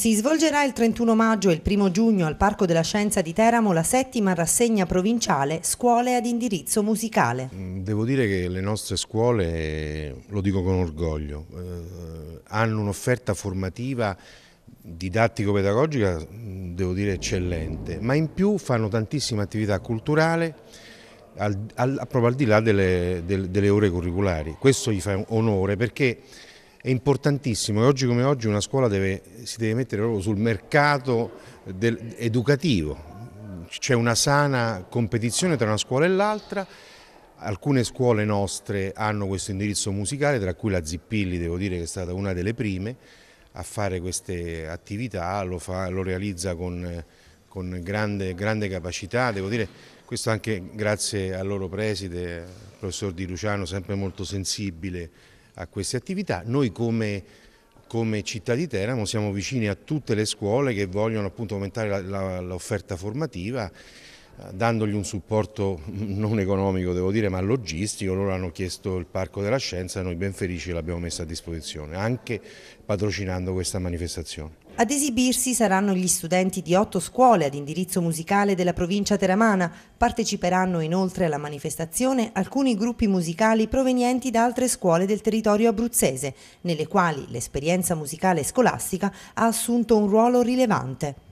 Si svolgerà il 31 maggio e il 1 giugno al Parco della Scienza di Teramo la settima rassegna provinciale Scuole ad indirizzo musicale. Mm, devo dire che le nostre scuole, lo dico con orgoglio, eh, hanno un'offerta formativa didattico-pedagogica, mm, devo dire eccellente, ma in più fanno tantissima attività culturale al, al, proprio al di là delle, delle, delle ore curriculari. Questo gli fa onore perché è importantissimo e oggi come oggi una scuola deve, si deve mettere proprio sul mercato del, educativo. C'è una sana competizione tra una scuola e l'altra, alcune scuole nostre hanno questo indirizzo musicale, tra cui la Zippilli devo dire che è stata una delle prime a fare queste attività, lo, fa, lo realizza con, con grande, grande capacità, devo dire questo anche grazie al loro preside, il professor Di Luciano, sempre molto sensibile a queste attività. Noi come, come, città di Teramo siamo vicini a tutte le scuole che vogliono appunto aumentare l'offerta formativa eh, dandogli un supporto non economico devo dire ma logistico, loro hanno chiesto il Parco della Scienza e noi ben felici l'abbiamo messo a disposizione anche patrocinando questa manifestazione. Ad esibirsi saranno gli studenti di otto scuole ad indirizzo musicale della provincia teramana. Parteciperanno inoltre alla manifestazione alcuni gruppi musicali provenienti da altre scuole del territorio abruzzese, nelle quali l'esperienza musicale scolastica ha assunto un ruolo rilevante.